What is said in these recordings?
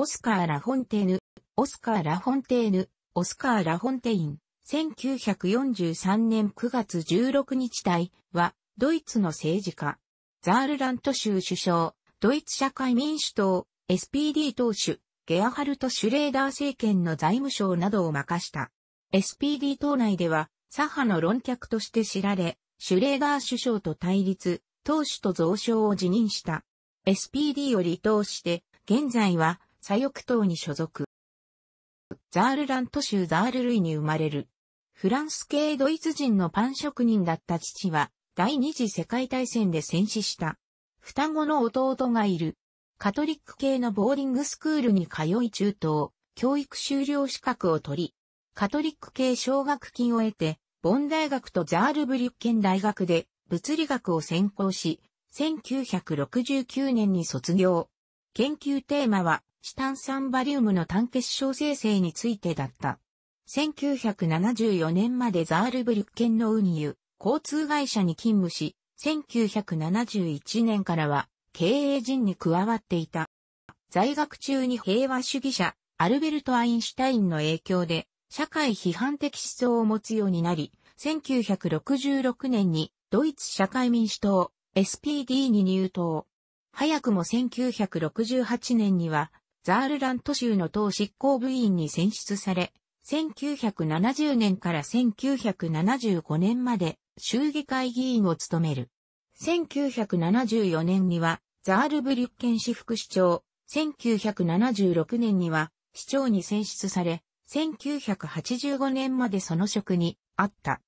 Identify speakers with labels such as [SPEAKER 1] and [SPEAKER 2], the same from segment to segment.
[SPEAKER 1] オスカー・ラフォンテーヌ、オスカー・ラフォンテーヌ、オスカー・ラフォンテイン、1943年9月16日体は、ドイツの政治家、ザールラント州首相、ドイツ社会民主党、SPD 党首、ゲアハルト・シュレーダー政権の財務省などを任した。SPD 党内では、左派の論客として知られ、シュレーダー首相と対立、党首と増相を辞任した。SPD を離党して、現在は左翼党に所属。ザールラント州ザール類に生まれる。フランス系ドイツ人のパン職人だった父は、第二次世界大戦で戦死した。双子の弟がいる。カトリック系のボーリングスクールに通い中等、教育修了資格を取り、カトリック系奨学金を得て、ボン大学とザールブリュッケン大学で物理学を専攻し、1969年に卒業。研究テーマはチタン酸バリウムの単結晶生成についてだった。1974年までザールブリュッケンの運輸、交通会社に勤務し、1971年からは経営陣に加わっていた。在学中に平和主義者、アルベルト・アインシュタインの影響で、社会批判的思想を持つようになり、1966年にドイツ社会民主党 SPD に入党。早くも1968年にはザールラント州の党執行部員に選出され、1970年から1975年まで州議会議員を務める。1974年にはザールブリュッケン市副市長、1976年には市長に選出され、1985年までその職にあった。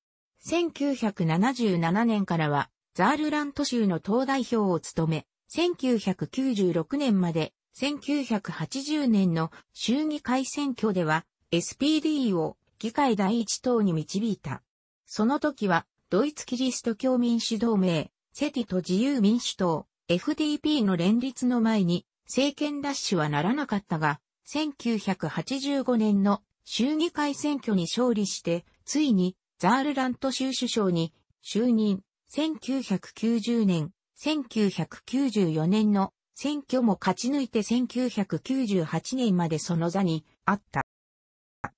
[SPEAKER 1] 1977年からはザールラント州の党代表を務め、1996年まで1980年の衆議会選挙では SPD を議会第一党に導いた。その時はドイツキリスト教民主同盟、セティと自由民主党、FDP の連立の前に政権奪取はならなかったが、1985年の衆議会選挙に勝利して、ついにザールラント州首相に就任、1990年、1994年の選挙も勝ち抜いて1998年までその座にあった。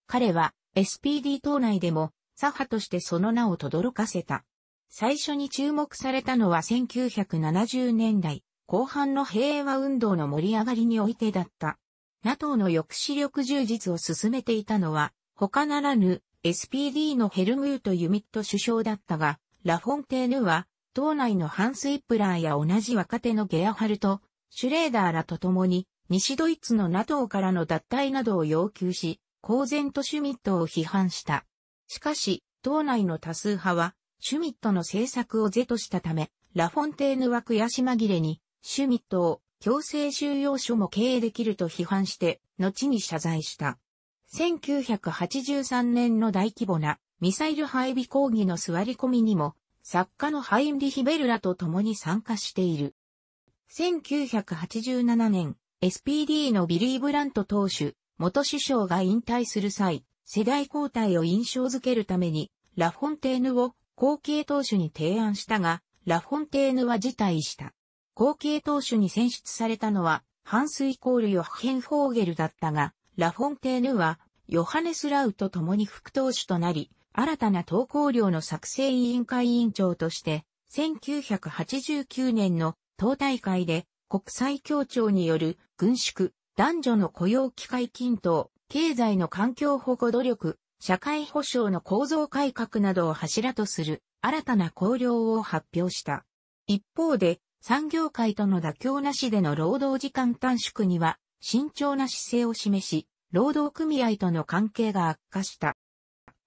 [SPEAKER 1] 彼は SPD 党内でも左派としてその名を轟かせた。最初に注目されたのは1970年代後半の平和運動の盛り上がりにおいてだった。NATO の抑止力充実を進めていたのは他ならぬ SPD のヘルムート・ユミット首相だったが、ラフォンテーヌは、党内のハンス・イップラーや同じ若手のゲアハルト・シュレーダーらと共に、西ドイツの NATO からの脱退などを要求し、公然とシュミットを批判した。しかし、党内の多数派は、シュミットの政策を是としたため、ラフォンテーヌは悔し紛れに、シュミットを強制収容所も経営できると批判して、後に謝罪した。1983年の大規模なミサイル配備抗議の座り込みにも、作家のハインリヒ・ベルラと共に参加している。1987年、SPD のビリー・ブラント党首、元首相が引退する際、世代交代を印象づけるために、ラフォンテーヌを後継党首に提案したが、ラフォンテーヌは辞退した。後継党首に選出されたのは、ハンスイコールヨハケンフォーゲルだったが、ラフォンテーヌは、ヨハネス・ラウと共に副党首となり、新たな投稿料の作成委員会委員長として、1989年の党大会で国際協調による軍縮、男女の雇用機会均等、経済の環境保護努力、社会保障の構造改革などを柱とする新たな綱領を発表した。一方で、産業界との妥協なしでの労働時間短縮には慎重な姿勢を示し、労働組合との関係が悪化した。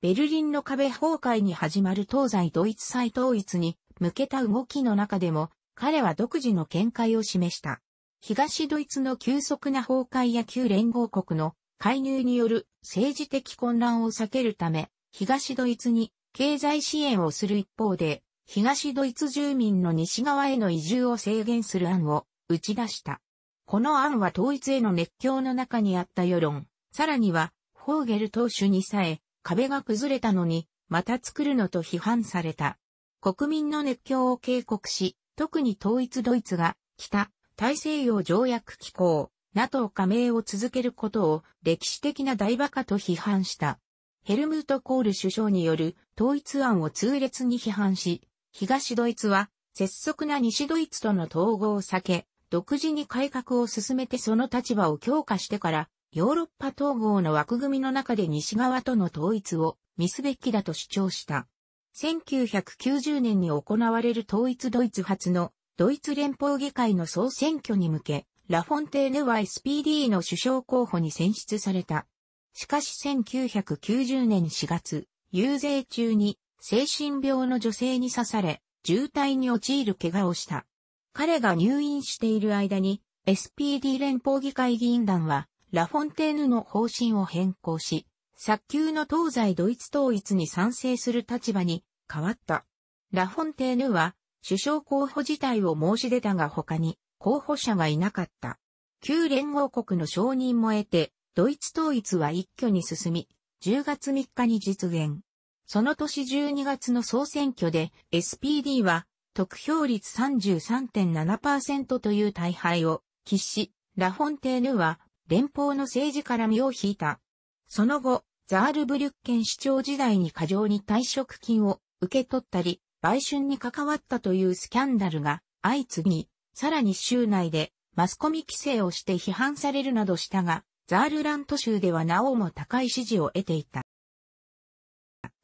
[SPEAKER 1] ベルリンの壁崩壊に始まる東西ドイツ再統一に向けた動きの中でも彼は独自の見解を示した。東ドイツの急速な崩壊や旧連合国の介入による政治的混乱を避けるため、東ドイツに経済支援をする一方で、東ドイツ住民の西側への移住を制限する案を打ち出した。この案は統一への熱狂の中にあった世論、さらには、ホーゲル党首にさえ壁が崩れたのに、また作るのと批判された。国民の熱狂を警告し、特に統一ドイツが北大西洋条約機構 NATO 加盟を続けることを歴史的な大馬鹿と批判した。ヘルムート・コール首相による統一案を痛烈に批判し、東ドイツは拙速な西ドイツとの統合を避け、独自に改革を進めてその立場を強化してからヨーロッパ統合の枠組みの中で西側との統一を見すべきだと主張した。1990年に行われる統一ドイツ初のドイツ連邦議会の総選挙に向け、ラフォンテーヌは SPD の首相候補に選出された。しかし1990年4月、遊説中に精神病の女性に刺され、重体に陥る怪我をした。彼が入院している間に、SPD 連邦議会議員団は、ラフォンテーヌの方針を変更し、早急の東西ドイツ統一に賛成する立場に変わった。ラフォンテーヌは首相候補自体を申し出たが他に候補者がいなかった。旧連合国の承認も得て、ドイツ統一は一挙に進み、10月3日に実現。その年12月の総選挙で SPD は得票率33.7%という大敗を喫し、ラフォンテーヌは連邦の政治から身を引いた。その後、ザールブリュッケン市長時代に過剰に退職金を受け取ったり、売春に関わったというスキャンダルが相次ぎ、さらに州内でマスコミ規制をして批判されるなどしたが、ザールラント州ではなおも高い支持を得ていた。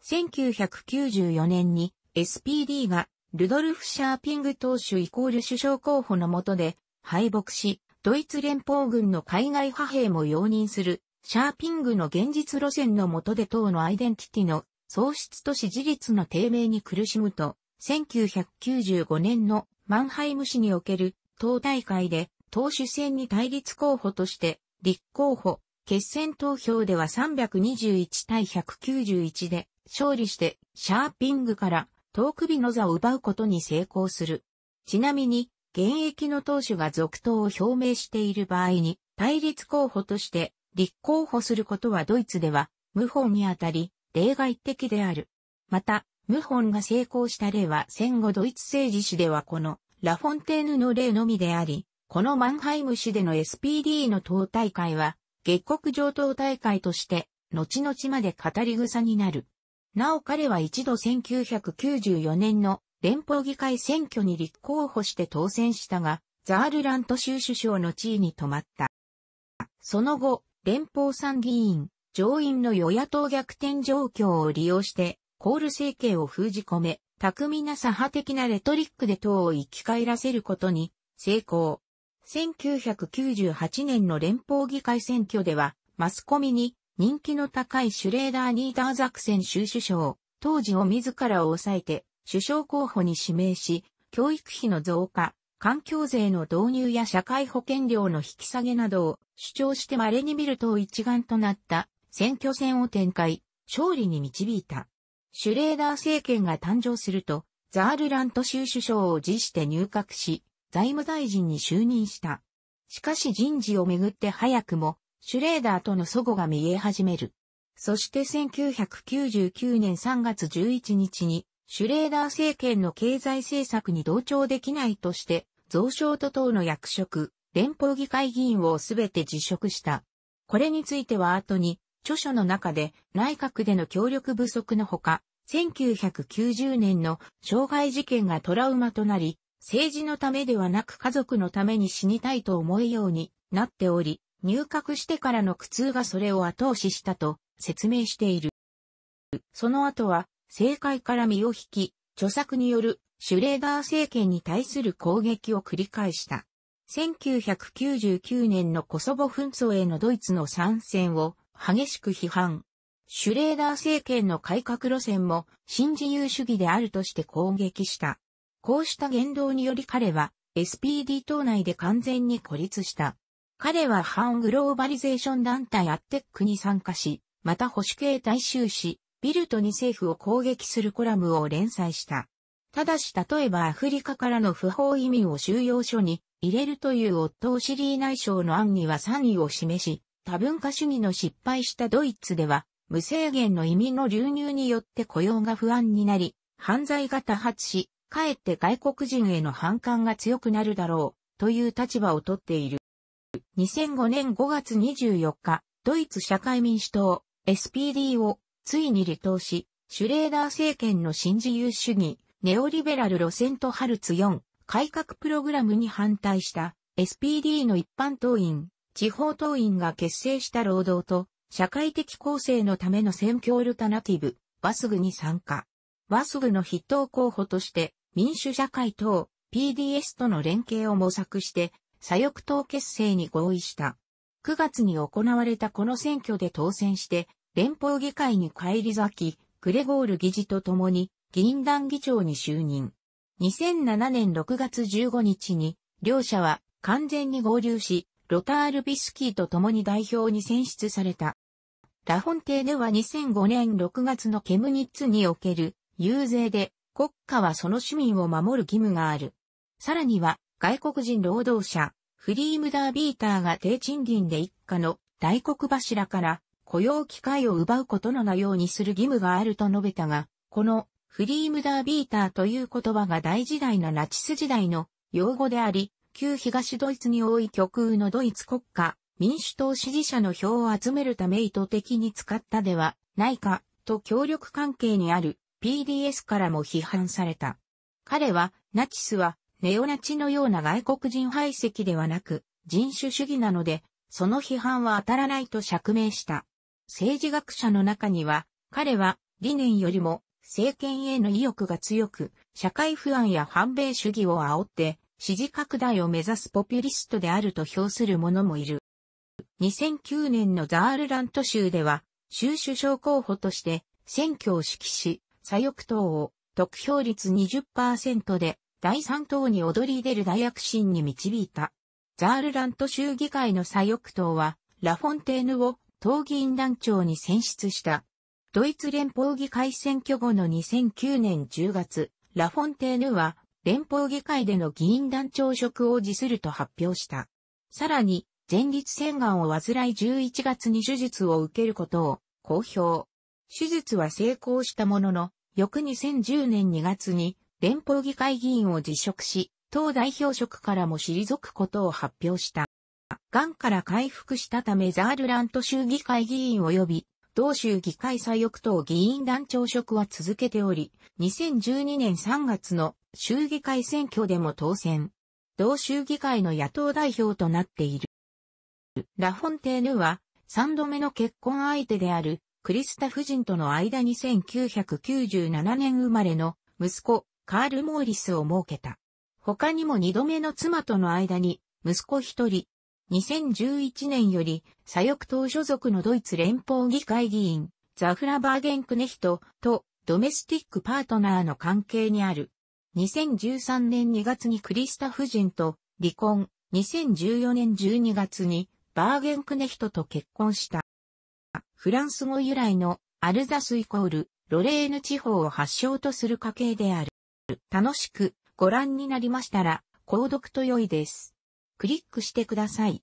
[SPEAKER 1] 1994年に SPD がルドルフ・シャーピング党首イコール首相候補の下で敗北し、ドイツ連邦軍の海外派兵も容認するシャーピングの現実路線の下で党のアイデンティティの喪失と支持率の低迷に苦しむと、1995年のマンハイム市における党大会で党首選に対立候補として立候補、決選投票では321対191で勝利してシャーピングから党首の座を奪うことに成功する。ちなみに現役の党首が続投を表明している場合に対立候補として立候補することはドイツでは、謀反にあたり、例外的である。また、謀反が成功した例は戦後ドイツ政治史ではこのラフォンテーヌの例のみであり、このマンハイム市での SPD の党大会は、月国上党大会として、後々まで語り草になる。なお彼は一度1994年の連邦議会選挙に立候補して当選したが、ザールラント州首相の地位に止まった。その後、連邦参議院、上院の与野党逆転状況を利用して、コール政権を封じ込め、巧みな左派的なレトリックで党を生き返らせることに成功。1998年の連邦議会選挙では、マスコミに人気の高いシュレーダー・ニーダーザクセン州首相、当時を自らを抑えて首相候補に指名し、教育費の増加、環境税の導入や社会保険料の引き下げなどを主張して稀に見る党一丸となった選挙戦を展開、勝利に導いた。シュレーダー政権が誕生すると、ザールラント州首相を辞して入閣し、財務大臣に就任した。しかし人事をめぐって早くも、シュレーダーとの祖母が見え始める。そして1999年3月11日に、シュレーダー政権の経済政策に同調できないとして、増床と党の役職、連邦議会議員をすべて辞職した。これについては後に、著書の中で内閣での協力不足のほか、1990年の障害事件がトラウマとなり、政治のためではなく家族のために死にたいと思うようになっており、入閣してからの苦痛がそれを後押ししたと説明している。その後は、政界から身を引き、著作によるシュレーダー政権に対する攻撃を繰り返した。1999年のコソボ紛争へのドイツの参戦を激しく批判。シュレーダー政権の改革路線も新自由主義であるとして攻撃した。こうした言動により彼は SPD 党内で完全に孤立した。彼は反グローバリゼーション団体アッテックに参加し、また保守系大衆紙、ビルトに政府を攻撃するコラムを連載した。ただし例えばアフリカからの不法移民を収容所に入れるというオをシリー内省の案には賛意を示し、多文化主義の失敗したドイツでは、無制限の移民の流入によって雇用が不安になり、犯罪が多発し、かえって外国人への反感が強くなるだろう、という立場をとっている。2005年5月24日、ドイツ社会民主党、SPD をついに離党し、シュレーダー政権の新自由主義、ネオリベラル路線とハルツ4改革プログラムに反対した SPD の一般党員、地方党員が結成した労働と社会的構成のための選挙オルタナティブ、バスグに参加。バスグの筆頭候補として民主社会党、PDS との連携を模索して左翼党結成に合意した。9月に行われたこの選挙で当選して連邦議会に返り咲き、グレゴール議事と共に議員団議長に就任。2007年6月15日に、両者は完全に合流し、ロタール・ビスキーと共に代表に選出された。ラフォンテーヌは2005年6月のケムニッツにおける遊説で国家はその市民を守る義務がある。さらには外国人労働者、フリームダービーターが低賃金で一家の大黒柱から雇用機会を奪うことのないようにする義務があると述べたが、このフリームダービーターという言葉が大時代のナチス時代の用語であり、旧東ドイツに多い極右のドイツ国家、民主党支持者の票を集めるため意図的に使ったではないかと協力関係にある PDS からも批判された。彼は、ナチスはネオナチのような外国人排斥ではなく人種主義なので、その批判は当たらないと釈明した。政治学者の中には、彼は理念よりも政権への意欲が強く、社会不安や反米主義を煽って、支持拡大を目指すポピュリストであると評する者もいる。2009年のザールラント州では、州首相候補として選挙を指揮し、左翼党を得票率20%で第3党に躍り出る大躍進に導いた。ザールラント州議会の左翼党は、ラフォンテーヌを党議員団長に選出した。ドイツ連邦議会選挙後の2009年10月、ラフォンテーヌは連邦議会での議員団長職を辞すると発表した。さらに、前立腺がんを患い11月に手術を受けることを公表。手術は成功したものの、翌2010年2月に連邦議会議員を辞職し、党代表職からも退くことを発表した。癌から回復したためザールラント州議会議員及び同州議会最翼党議員団長職は続けており、2012年3月の州議会選挙でも当選。同州議会の野党代表となっている。ラフォンテーヌは、3度目の結婚相手である、クリスタ夫人との間に1997年生まれの息子、カール・モーリスを設けた。他にも2度目の妻との間に、息子1人、2011年より左翼党所属のドイツ連邦議会議員、ザフラバーゲンクネヒトとドメスティックパートナーの関係にある。2013年2月にクリスタ夫人と離婚、2014年12月にバーゲンクネヒトと結婚した。フランス語由来のアルザスイコールロレーヌ地方を発祥とする家系である。楽しくご覧になりましたら、購読と良いです。クリックしてください。